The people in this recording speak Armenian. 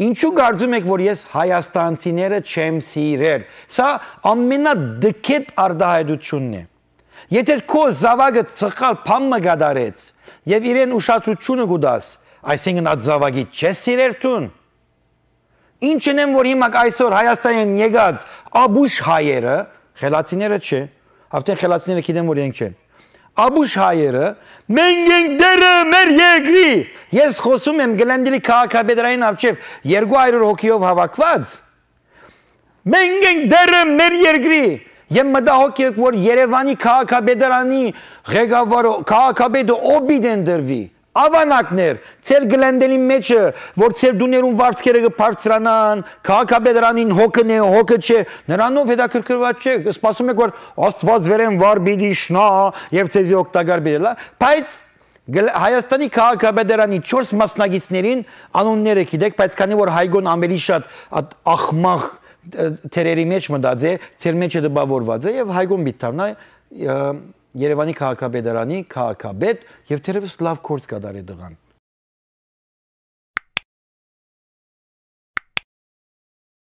Ինչու կարծում եք, որ ես հայաստանցիները չեմ սիրեր։ Սա ամենադկետ արդահայտությունն է։ Եթե քո զավակը ցխալ փամը գդարեց եւ իրեն ուշադրությունը գուտաս, այսինքն այդ զավակի չես սիրեր տուն։ Ինչն են որ հիմա այսօր Հայաստանին եկած աբուշ հայերը, խելացիները չէ, հավտեն խելացիները գիտեն որ իրենք չեն։ Աբուշ հայերը մենք ենք դերը մեր եկ Ուստի ես խոսում եմ Գլենդիլի քաղաքապետարանի արջև 200 հոգիով հավաքված։ Մենք ենք դերը մեր երկրի Եմ մտահոգ եք, որ Երևանի քաղաքապետարանի ղեկավարը քաղաքապետը օբիդեն դրվի ավանակներ ծեր գլենդելի մեջը որ ծեր դուներուն վարձքերը կբարձրանան քաղաքապետրանին հոգն է հոգը չէ նրանով հետաքրքրված չէ սպասում եք որ աստված վերեն վար բիդիշնա եւ ցեզի օկտագար բիդելա բայց Հայաստանի քաղաքաբեդարանի 4 մասնագետներին անունները գիտեք, բայց քանի որ Հայգոն ամենի շատ ախմախ թերերի մեջ մտած է, ծեր մեջը դպավորված է եւ Հայգոն միտավնա Երևանի քաղաքաբեդարանի քաղաքաբեդ եւ թերևս լավ կորց կդարի դղան։